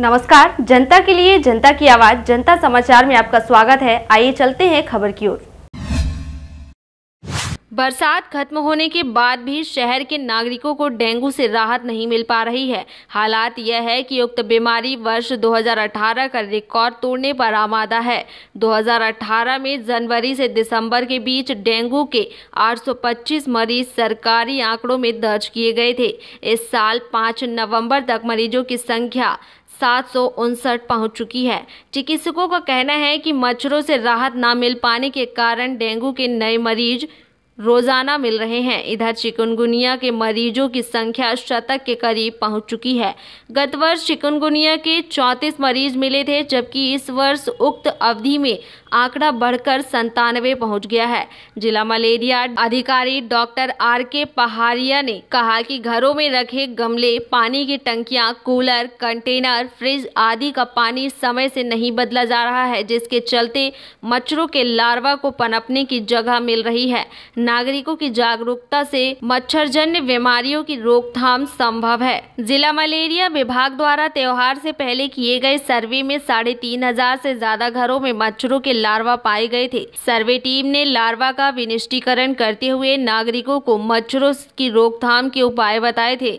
नमस्कार जनता के लिए जनता की आवाज जनता समाचार में आपका स्वागत है आइए चलते हैं खबर की ओर बरसात खत्म होने के बाद भी शहर के नागरिकों को डेंगू से राहत नहीं मिल पा रही है हालात यह है कि उक्त बीमारी वर्ष 2018 का रिकॉर्ड तोड़ने पर आमादा है 2018 में जनवरी से दिसंबर के बीच डेंगू के 825 मरीज सरकारी आंकड़ों में दर्ज किए गए थे इस साल 5 नवंबर तक मरीजों की संख्या सात सौ उनसठ पहुँच चुकी है चिकित्सकों का कहना है कि मच्छरों से राहत न मिल पाने के कारण डेंगू के नए मरीज रोजाना मिल रहे हैं इधर चिकनगुनिया के मरीजों की संख्या शतक के करीब पहुंच चुकी है गत वर्ष चिकनगुनिया के 34 मरीज मिले थे जबकि इस वर्ष उक्त अवधि में आंकड़ा बढ़कर संतानवे पहुंच गया है जिला मलेरिया अधिकारी डॉक्टर आर के पहाड़िया ने कहा कि घरों में रखे गमले पानी की टंकियां कूलर कंटेनर फ्रिज आदि का पानी समय से नहीं बदला जा रहा है जिसके चलते मच्छरों के लार्वा को पनपने की जगह मिल रही है नागरिकों की जागरूकता से मच्छरजन्य बीमारियों की रोकथाम संभव है जिला मलेरिया विभाग द्वारा त्योहार से पहले किए गए सर्वे में साढ़े तीन हजार ऐसी ज्यादा घरों में मच्छरों के लार्वा पाए गए थे सर्वे टीम ने लार्वा का विनिष्टीकरण करते हुए नागरिकों को मच्छरों की रोकथाम के उपाय बताए थे